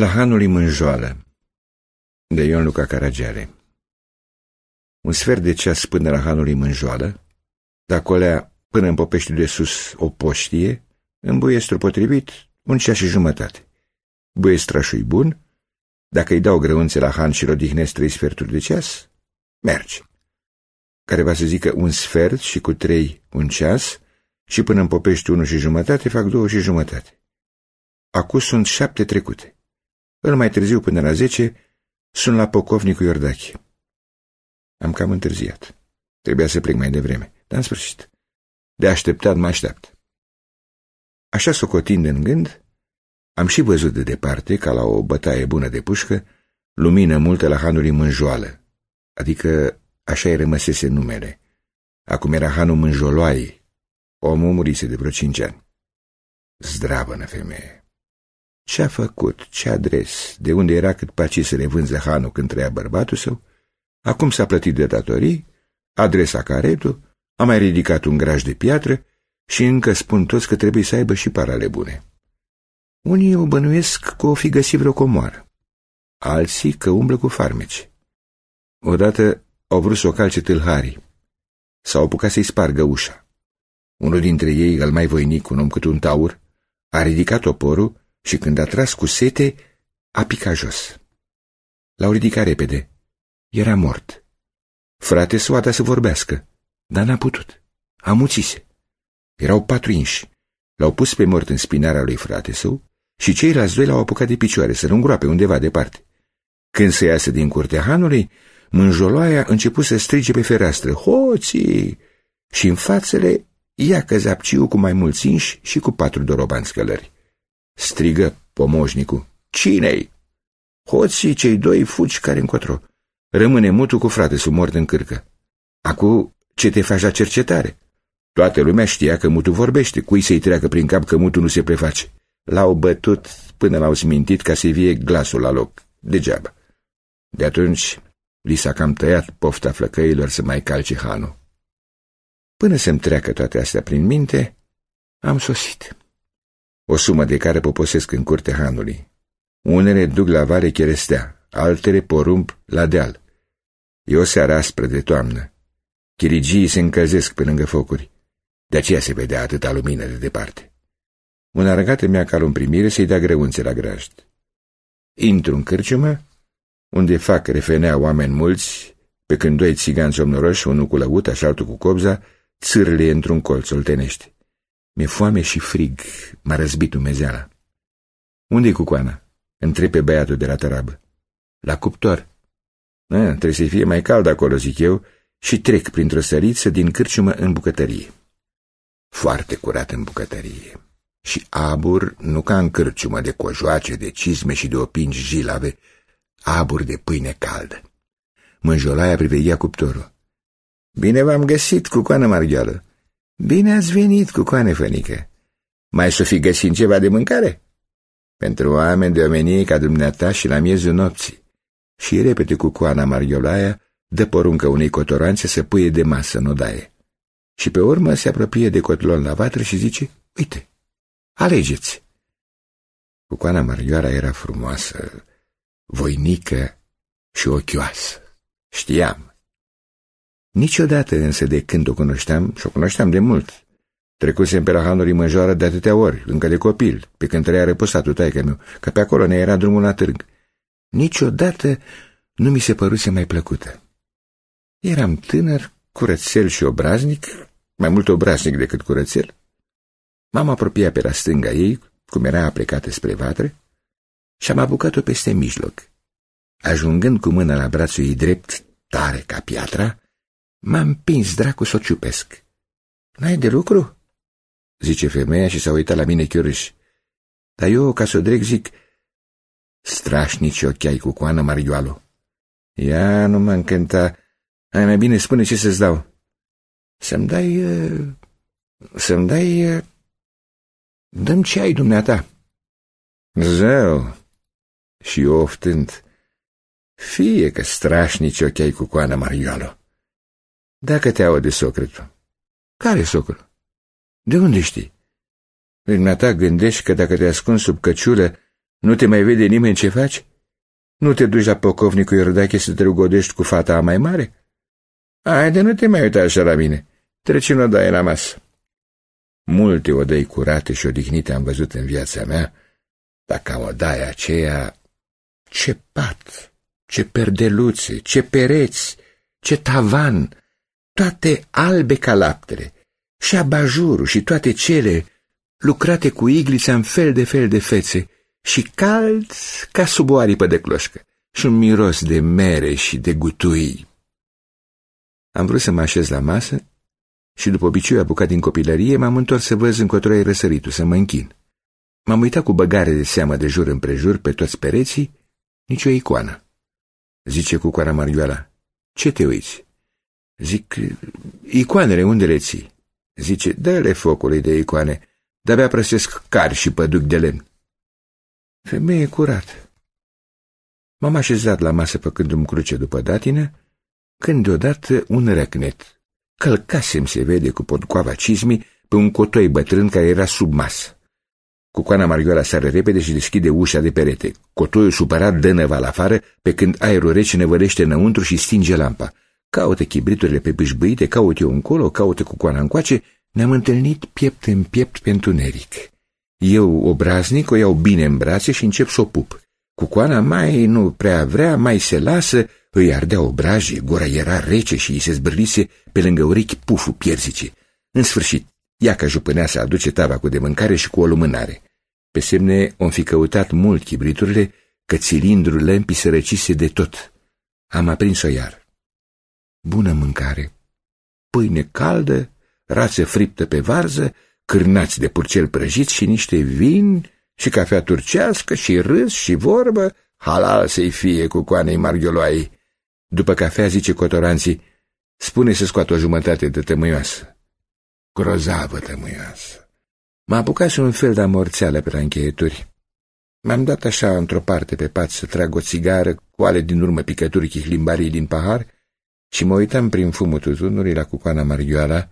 La hanul Mânjoală de Ion Luca Caragiale Un sfert de ceas până la hanul Mânjoală, de acolea până în popeștiul de sus o poștie, în buiestru potrivit un ceas și jumătate. Buiestrașul bun, dacă îi dau grăunțe la Han și-l odihnesc trei sferturi de ceas, merge. Care va să zică un sfert și cu trei un ceas și până în popești unul și jumătate fac două și jumătate. Acum sunt șapte trecute. Îl mai târziu, până la zece sunt la Pocovnicul Iordache. Am cam întârziat. Trebuia să plec mai devreme, dar în sfârșit. De așteptat mă așteaptă. Așa socotind în gând, am și văzut de departe, ca la o bătaie bună de pușcă, lumină multă la hanului Mânjoală, adică așa îi rămăsese numele. Acum era hanul Mânjoloai. Omul murise de vreo cinci ani. Zdravă femeie! Ce a făcut, ce adres, de unde era cât paci să le vânze Hanu când treia bărbatul său, acum s-a plătit de datorii, adresa caretul, a mai ridicat un graj de piatră și încă spun toți că trebuie să aibă și parale bune. Unii o bănuiesc că o fi găsit vreo comoară, alții că umblă cu farmeci. Odată au vrut să o calce tâlharii. S-au apucat să-i spargă ușa. Unul dintre ei, al mai voinic, un om cât un taur, a ridicat oporul și când a tras cu sete, a picat jos. L-au ridicat repede. Era mort. Frate s-o da să vorbească, dar n-a putut. A Amuțise. Erau patru inși. L-au pus pe mort în spinarea lui frate său și ceilalți doi l-au apucat de picioare să-l îngroape undeva departe. Când se iasă din curtea hanului, mânjoloaia început să strige pe fereastră, hoții! Și în fațele ia căzapciu cu mai mulți inși și cu patru dorobanți călări strigă pomoșnicul. Cine-i? Hoții cei doi fuci care încotro. Rămâne mutul cu frate sub mort în cârcă. Acu ce te faci la cercetare? Toată lumea știa că mutul vorbește, cui să-i treacă prin cap că mutul nu se preface. L-au bătut până l-au smintit ca să-i vie glasul la loc, degeaba. De atunci li s-a cam tăiat pofta flăcăilor să mai calce hanul. Până să-mi treacă toate astea prin minte, am sosit o sumă de care poposesc în curte hanului. Unele duc la vare cherestea, altele porumb la deal. E o seară aspră de toamnă. Chirigii se încălzesc pe lângă focuri. De aceea se vedea atâta lumină de departe. Un arăgată mea ca în primire să-i dea greunțe la grajd. Intru în cârciumă, unde fac refenea oameni mulți, pe când doi țigani somnoroși, unul cu lăuta și altul cu cobza, țârle într-un colț oltenești. Mi-e foame și frig, m-a răzbit umezeala. unde e cu coana? Întrebe băiatul de la tărabă. La cuptor. A, trebuie să fie mai cald acolo, zic eu, și trec printr-o săriță din cârciumă în bucătărie. Foarte curat în bucătărie. Și abur, nu ca în cârciumă de cojoace, de cizme și de opingi jilave, abur de pâine caldă. Mânjolaia priveghea cuptorul. Bine v-am găsit, cu coană margheală. Bine ați venit, cu coane fănică. Mai să fi găsit ceva de mâncare? Pentru oameni de omenie ca dumneata și la miezul nopții. Și repede cu coana Mariolaia dă poruncă unei cotoranțe să puie de masă în odaie. Și pe urmă se apropie de cotlon la vatră și zice, uite, alegeți. Cucoana Marioara era frumoasă, voinică și ochioasă. Știam, Niciodată însă de când o cunoșteam, și o cunoșteam de mult, trecusem pe la Hanuri Măjoară de atâtea ori, încă de copil, pe când trăia răposatul taică meu, că pe acolo ne era drumul la târg. Niciodată nu mi se păruse mai plăcută. Eram tânăr, curățel și obraznic, mai mult obraznic decât curățel. M-am apropiat pe la stânga ei, cum era aplecată spre vatre, și am apucat-o peste mijloc. Ajungând cu mâna la brațul ei drept, tare ca piatra, M-a împins dracu să o ciupesc. N-ai de lucru? Zice femeia și s-a uitat la mine chiorâș. Dar eu, ca să o drec, zic, strașnici ochi ai cu coană, marioală. Ea nu mă încânta. Ai mai bine spune ce să-ți dau. Să-mi dai... Să-mi dai... Dăm ce ai, dumneata. Zău! Și oftând. Fie că strașnici ochi ai cu coană, marioală. Dacă te aude socrătul. Care socrul? De unde știi? În ta gândești că dacă te ascunzi sub căciulă, nu te mai vede nimeni ce faci? Nu te duci la pocovnicul Iordache să te rugodești cu fata a mai mare? Haide, nu te mai uita așa la mine. Treci în odaie la masă. Multe odăi curate și odihnite am văzut în viața mea, dar ca odaia aceea, ce pat, ce perdeluțe, ce pereți, ce tavan, toate albe ca laptele, și abajurul și toate cele lucrate cu iglița în fel de fel de fețe și cald ca sub o aripă de cloșcă și un miros de mere și de gutui. Am vrut să mă așez la masă și după obiceiul apucat din copilărie m-am întors să văz încotro răsăritul, să mă închin. M-am uitat cu băgare de seamă de jur împrejur pe toți pereții, nicio icoană. Zice cu coara Marioala, ce te uiți? Zic, icoanele unde le ții? Zice, dă-le focului de icoane, de-abia prăsesc cari și păduc de lemn. Femeie curat. M-am așezat la masă făcându-mi cruce după datină, când deodată un răcnet. Călcasem, se vede, cu podcoava cizmii pe un cotoi bătrân care era sub masă. Cucoana Marioara sare repede și deschide ușa de perete. Cotoiul supărat dă la afară, pe când aerul rece nevărește înăuntru și stinge lampa. Caută chibriturile pe bâșbâite, caut eu încolo, caută cu coana încoace, ne-am întâlnit piept în piept pe întuneric. Eu, obraznic, o iau bine în brațe și încep să o pup. Cu coana mai nu prea vrea, mai se lasă, îi ardea obrajii, gura era rece și îi se zbârlise pe lângă urechi puful pierzice. În sfârșit, ea ca jupânea să aduce cu de mâncare și cu o lumânare. Pe semne, om fi căutat mult chibriturile, că cilindrul lămpii se răcise de tot. Am aprins-o iar bună mâncare, pâine caldă, rațe friptă pe varză, cârnați de purcel prăjit și niște vin și cafea turcească și râs și vorbă, halal să-i fie cu coanei marghioloai. După cafea zice cotoranții, spune să scoată o jumătate de tămâioasă. Grozavă tămâioasă. M-a apucat și un fel de amorțeală pe la încheieturi. M-am dat așa într-o parte pe pat să trag o țigară cu ale din urmă picături chihlimbarii din pahar și mă uitam prin fumul tutunului la cucoana Marioara,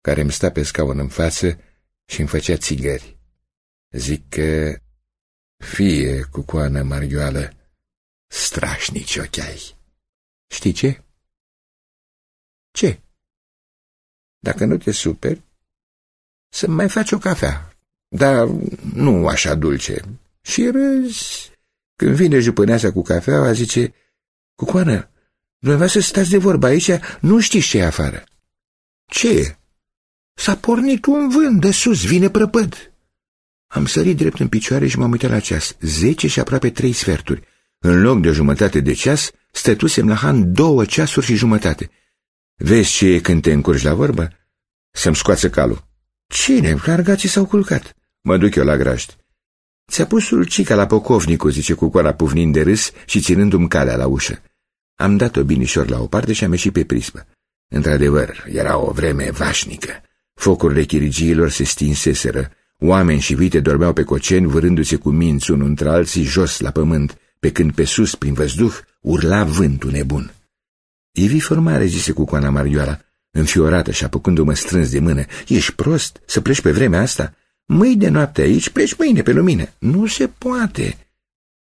care îmi sta pe scaun în față și îmi făcea țigări. Zic că fie cucoana Marioală, strașnici ochiai. Știi ce? Ce? Dacă nu te superi, să mai faci o cafea, dar nu așa dulce. Și râzi. Când vine jupâneasa cu cafeaua, zice, Cucoană, noi să stați de vorba aici, nu știți ce e afară. Ce e? S-a pornit un vânt de sus, vine prăpăd. Am sărit drept în picioare și m-am uitat la ceas. Zece și aproape trei sferturi. În loc de o jumătate de ceas, stătusem la Han două ceasuri și jumătate. Vezi ce e când te încurci la vorbă? Să-mi scoață calul. Cine? Cargații s-au culcat. Mă duc eu la graști. Ți-a pus ulcica la pocovnicu, zice cu coara puvnind de râs și ținându-mi calea la ușă. Am dat-o binișor la o parte și am ieșit pe prispă. Într-adevăr, era o vreme vașnică. Focurile chirigiilor se stinseseră, oameni și vite dormeau pe coceni, vârându-se cu minți unul între alții jos la pământ, pe când pe sus, prin văzduh, urla vântul nebun. Ivi formare, zise cu coana Marioara, înfiorată și apucându-mă strâns de mână. Ești prost să pleci pe vremea asta? Mâine de noapte aici, pleci mâine pe lumină. Nu se poate.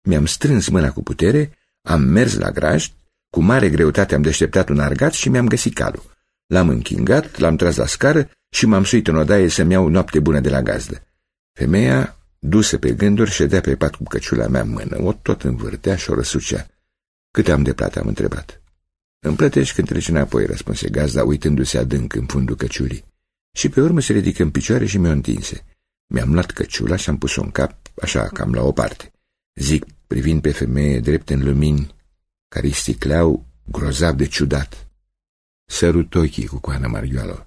Mi-am strâns mâna cu putere, am mers la graj, cu mare greutate am deșteptat un argat și mi-am găsit calul. L-am închingat, l-am tras la scară și m-am suit în odaie să-mi iau noapte bună de la gazdă. Femeia, dusă pe gânduri, ședea pe pat cu căciula mea în mână. O tot învârtea și o răsucea. Cât am de plată, am întrebat. Îmi plătești când treci înapoi, răspunse gazda, uitându-se adânc în fundul căciulii. Și pe urmă se ridică în picioare și mi-o întinse. Mi-am luat căciula și am pus-o în cap, așa, cam la o parte. Zic, privind pe femeie drept în lumini, care sticleau grozav de ciudat. Sărut ochii cu coana Marioalo.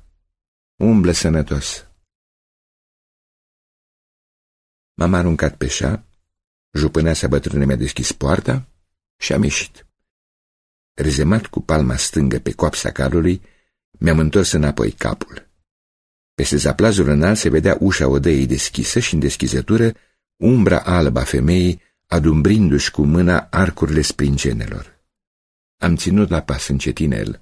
Umblă sănătos. M-am aruncat pe șa, jupâneasa bătrâne mi-a deschis poarta și am ieșit. Rezemat cu palma stângă pe coapsa calului, mi-am întors înapoi capul. Peste zaplazul înalt se vedea ușa odăiei deschisă și în deschizătură umbra albă a femeii adumbrindu-și cu mâna arcurile sprincenelor. Am ținut la pas în cetinel,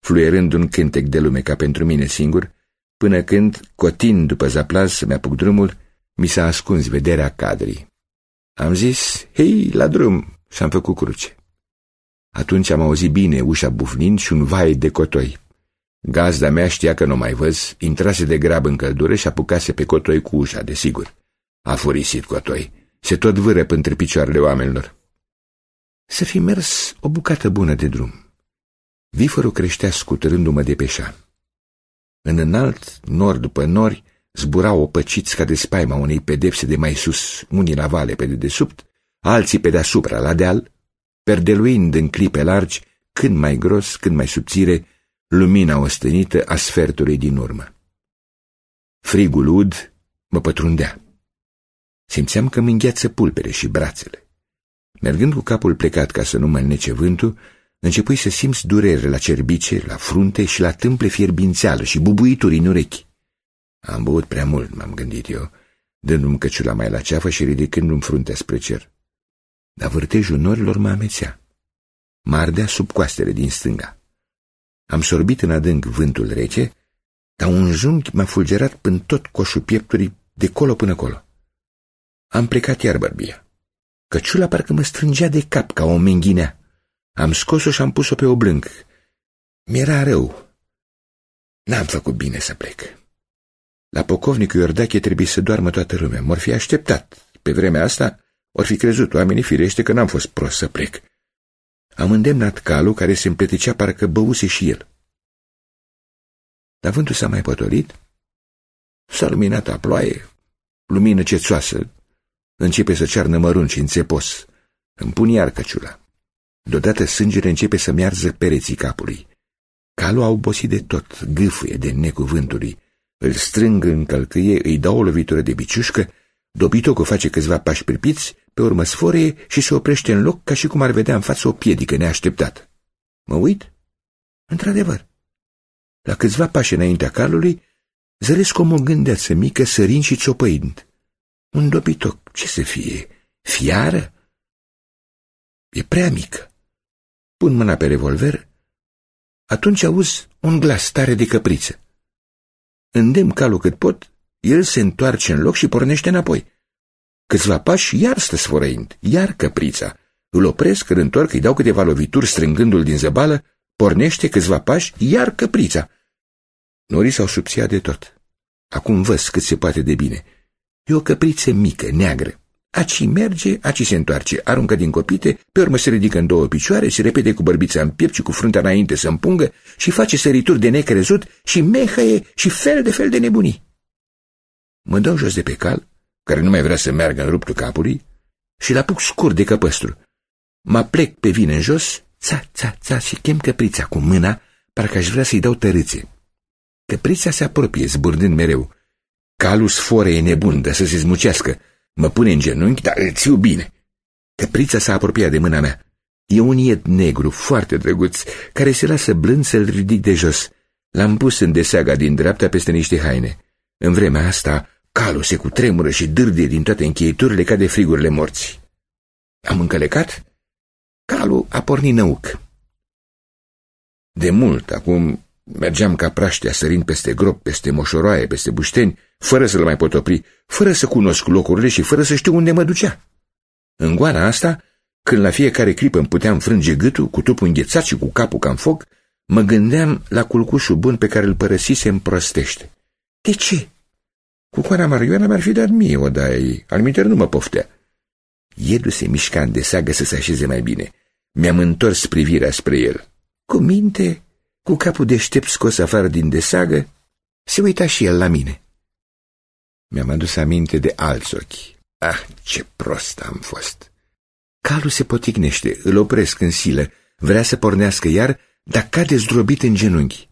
fluierând un cântec de lume ca pentru mine singur, până când, cotind după zaplaz să-mi apuc drumul, mi s-a ascuns vederea cadrii. Am zis, hei, la drum, și am făcut cruce. Atunci am auzit bine ușa bufnind și un vai de cotoi. Gazda mea știa că nu mai văz, intrase de grab în căldură și apucase pe cotoi cu ușa, desigur. A furisit cotoi. Se tot vâră între picioarele oamenilor să fi mers o bucată bună de drum. Vifărul creștea scuturându-mă de pe În înalt, nor după nori, zburau opăciți ca de spaima unei pedepse de mai sus, unii la vale pe dedesubt, alții pe deasupra, la deal, perdeluind în clipe largi, când mai gros, când mai subțire, lumina ostenită a sfertului din urmă. Frigul ud mă pătrundea. Simțeam că mă îngheață pulpere și brațele. Mergând cu capul plecat ca să nu mă înnece vântul, începui să simți durere la cerbice, la frunte și la tâmple fierbințeală și bubuituri în urechi. Am băut prea mult, m-am gândit eu, dându-mi căciula mai la ceafă și ridicându-mi fruntea spre cer. Dar vârtejul norilor mă amețea. Mă ardea sub coastele din stânga. Am sorbit în adânc vântul rece, dar un junghi m-a fulgerat până tot coșul piepturii de colo până colo. Am plecat iar bărbia. Căciula parcă mă strângea de cap ca o menghinea. Am scos-o și am pus-o pe oblânc. Mi-era rău. N-am făcut bine să plec. La pocovnicul Iordache trebuie să doarmă toată lumea. M-or fi așteptat. Pe vremea asta, or fi crezut oamenii firește că n-am fost prost să plec. Am îndemnat calul care se împleticea parcă băuse și el. Dar vântul s-a mai pătorit. s-a luminat a ploaie, lumină cețoasă, Începe să cearnă mărunci înțepos. Îmi pun iar căciula. Deodată sângele începe să mearză pereții capului. Calul a obosit de tot, gâfâie de necuvântului. Îl strâng în călcâie, îi dau o lovitură de biciușcă, dobitocul face câțiva pași pripiți, pe urmă sforie și se oprește în loc ca și cum ar vedea în față o piedică neașteptată. Mă uit? Într-adevăr. La câțiva pași înaintea calului, zăresc o mogândeață mică, sărind și țopăind. Un dobitoc, ce să fie? Fiară? E prea mică. Pun mâna pe revolver, atunci auzi un glas tare de căpriță. Îndemn calul cât pot, el se întoarce în loc și pornește înapoi. Câțiva pași iar stă sfărăind, iar căprița. Îl opresc, îl întorc, îi dau câteva lovituri strângându-l din zăbală, pornește câțiva pași, iar căprița. Norii s-au subțiat de tot. Acum văz cât se poate de bine. E o căpriță mică, neagră. Aci merge, aci se întoarce, aruncă din copite, pe urmă se ridică în două picioare, se repede cu bărbița în piept și cu fruntea înainte să împungă și face sărituri de necrezut și mehăie și fel de fel de nebunii. Mă dau jos de pe cal, care nu mai vrea să meargă în ruptul capului, și la apuc scurt de căpăstru. Mă plec pe vin în jos, ța, ța, ța și chem căprița cu mâna, parcă aș vrea să-i dau tărâțe. Căprița se apropie, zburdând mereu. Calus Fore e nebun, de să se zmucească. Mă pune în genunchi, dar îți iu bine. Căprița s-a apropiat de mâna mea. E un iet negru, foarte drăguț, care se lasă blând să-l ridic de jos. L-am pus în deseaga din dreapta peste niște haine. În vremea asta, calul se cutremură și dârde din toate încheieturile ca de frigurile morții. Am încălecat? Calul a pornit năuc. De mult, acum Mergeam ca praștea sărind peste grop, peste moșoroaie, peste bușteni, fără să-l mai pot opri, fără să cunosc locurile și fără să știu unde mă ducea. În goana asta, când la fiecare clipă îmi puteam frânge gâtul, cu tupul înghețat și cu capul ca în foc, mă gândeam la culcușul bun pe care îl părăsise în prostește. De ce? Cu coana Marioana mi-ar fi dat mie o daie, al nu mă poftea. Iedul se mișca în desagă să se așeze mai bine. Mi-am întors privirea spre el. Cu minte cu capul deștept scos afară din desagă, se uita și el la mine. Mi-am adus aminte de alți ochi. Ah, ce prost am fost! Calul se poticnește, îl opresc în silă, vrea să pornească iar, dar cade zdrobit în genunchi.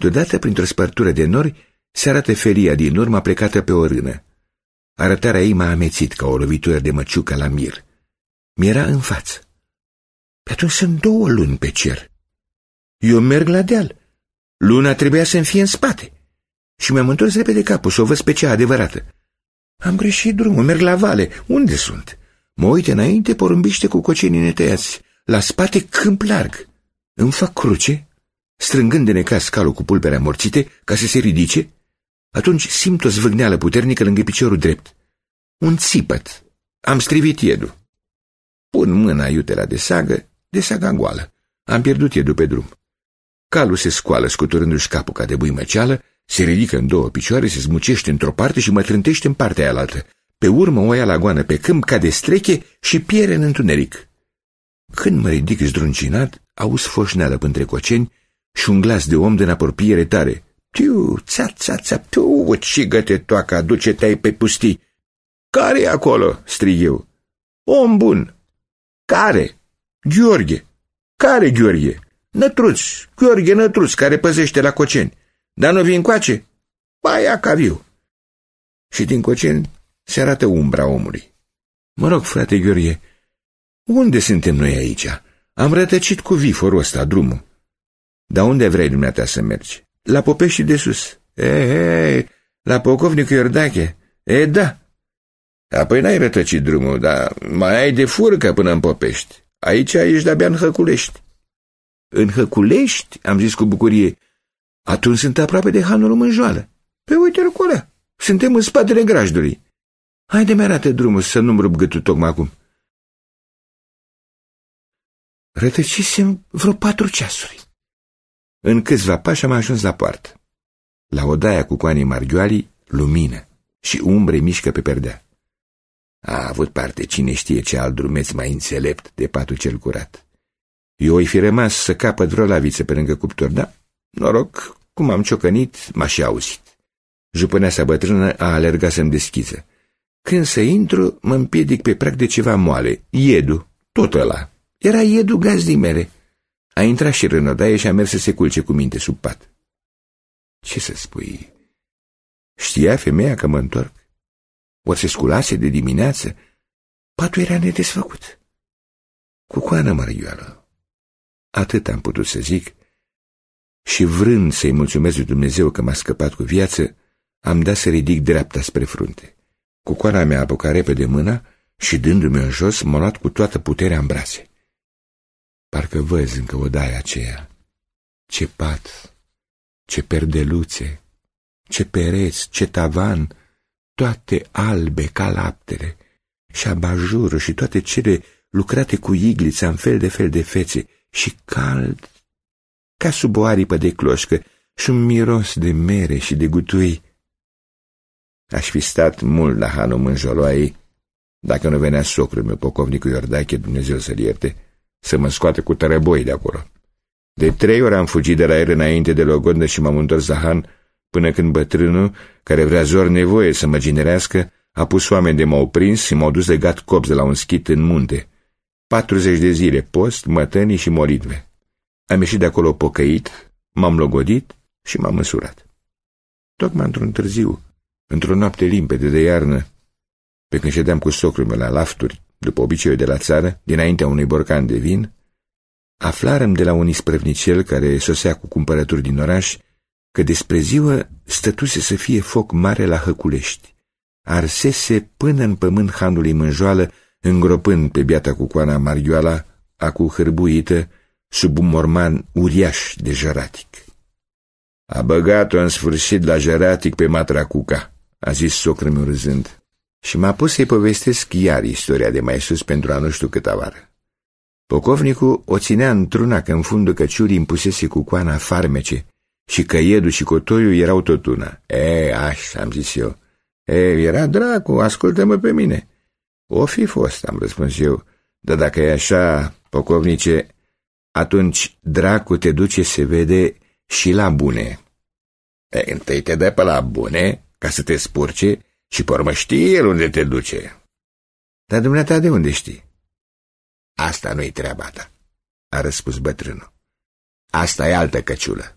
Deodată, printr-o spărtură de nori, se arată feria din urmă plecată pe o rână. Arătarea ei m-a amețit ca o lovitură de măciucă la mir. Mi era în față. Pe atunci sunt două luni pe cer. Eu merg la deal. Luna trebuia să-mi fie în spate. Și mi-am întors repede capul să o văd pe cea adevărată. Am greșit drumul, merg la vale. Unde sunt? Mă uit înainte, porumbiște cu cocenii netăiați. La spate câmp larg. Îmi fac cruce, strângând de necas calul cu pulbere amorțite ca să se ridice. Atunci simt o zvâgneală puternică lângă piciorul drept. Un țipăt. Am strivit iedul. Pun mâna iutela de sagă, de saga goală. Am pierdut iedul pe drum. Calul se scoală scuturându-și capul ca de buimăceală, se ridică în două picioare, se zmucește într-o parte și mă trântește în partea aia altă. Pe urmă o ia la goană pe câmp ca de streche și piere în întuneric. Când mă ridic zdruncinat, auz foșneală pântre coceni și un glas de om din apropiere tare. Tiu, țap, țap, ța, tu, găte toaca, duce te pe pustii. care e acolo?" strig eu. Om bun!" Care?" Gheorghe." Care, Gheorghe?" Nătruț, Gheorghe Nătruț, care păzește la Coceni. Dar nu vin coace? Ba, ia ca viu. Și din Coceni se arată umbra omului. Mă rog, frate Gheorghe, unde suntem noi aici? Am rătăcit cu viforul ăsta drumul. Dar unde vrei dumneata să mergi? La Popești de sus. E, e, la Pocovnicul Iordache. E, da. Apoi n-ai rătăcit drumul, dar mai ai de furcă până în Popești. Aici ești de-abia în Hăculești. În Hăculești, am zis cu bucurie, atunci sunt aproape de hanul Mânjoală. Pe uite-l Suntem în spatele grajdului. Haide, mi arată drumul să nu-mi rup gâtul tocmai acum. Rătăcisem vreo patru ceasuri. În câțiva pași am ajuns la poartă. La odaia cu coanii margioalii, lumină și umbre mișcă pe perdea. A avut parte cine știe ce alt drumeț mai înțelept de patul cel curat. Eu oi fi rămas să capăt vreo laviță pe lângă cuptor, da? Noroc, cum am ciocănit, m-a și auzit. Jupâneasa bătrână a alergat să-mi deschiză. Când să intru, mă împiedic pe prag de ceva moale, iedu, tot ăla. Era iedu gazdimere. A intrat și rânodaie și a mers să se culce cu minte sub pat. Ce să spui? Știa femeia că mă întorc? O se sculase de dimineață? Patul era nedesfăcut. Cu coană mărioală. Atât am putut să zic și vrând să-i mulțumesc lui Dumnezeu că m-a scăpat cu viață, am dat să ridic dreapta spre frunte. Cu coana mea apucat repede mâna și dându-mi în jos, m-a luat cu toată puterea în brațe. Parcă văz încă odaia aceea. Ce pat, ce perdeluțe, ce pereți, ce tavan, toate albe ca laptele, și abajurul și toate cele lucrate cu iglița în fel de fel de fețe, și cald, ca sub o aripă de cloșcă și un miros de mere și de gutui. Aș fi stat mult la în înjoloaiei, dacă nu venea socrul meu, pocovnicul Iordache, Dumnezeu să-l ierte, să mă scoate cu tărăboi de acolo. De trei ori am fugit de la el înainte de logodnă și m-am întors la han, până când bătrânul, care vrea zor nevoie să mă ginerească, a pus oameni de m-au prins și m-au dus legat copți de la un schit în munte. 40 de zile post, mătănii și moritve. Am ieșit de acolo pocăit, m-am logodit și m-am măsurat Tocmai într-un târziu, într-o noapte limpede de iarnă, pe când ședeam cu socrul meu la lafturi, după obiceiul de la țară, dinaintea unui borcan de vin, aflarăm de la un isprăvnicel care sosea cu cumpărături din oraș că despre ziua stătuse să fie foc mare la Hăculești. Arsese până în pământ hanului mânjoală îngropând pe biata cucoana Marioala, acu hârbuită, sub un morman uriaș de jeratic. A băgat-o în sfârșit la jeratic pe matra cuca, a zis socră râzând, și m-a pus să-i povestesc iar istoria de mai sus pentru a nu știu câta vară. Pocovnicul o ținea într-una că în fundul căciurii impusese cu coana farmece și căiedul și cotoiul erau tot una. E, aș, am zis eu. E, era dracu, ascultă-mă pe mine. O fi fost, am răspuns eu, dar dacă e așa, pocovnice, atunci dracu te duce, se vede, și la bune. E, întâi te dă pe la bune, ca să te spurce, și pe urmă știi el unde te duce. Dar dumneata de unde știi? Asta nu-i treaba ta, a răspuns bătrânul. Asta e altă căciulă.